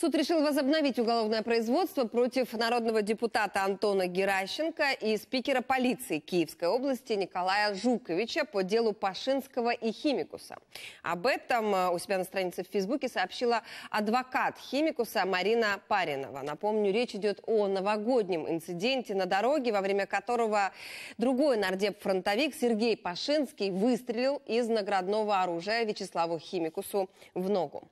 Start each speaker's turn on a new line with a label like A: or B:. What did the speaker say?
A: Суд решил возобновить уголовное производство против народного депутата Антона Геращенко и спикера полиции Киевской области Николая Жуковича по делу Пашинского и Химикуса. Об этом э, у себя на странице в Фейсбуке сообщила адвокат Химикуса Марина Паринова. Напомню, речь идет о новогоднем инциденте на дороге, во время которого другой нардеп-фронтовик Сергей Пашинский выстрелил из наградного оружия Вячеславу Химикусу в ногу.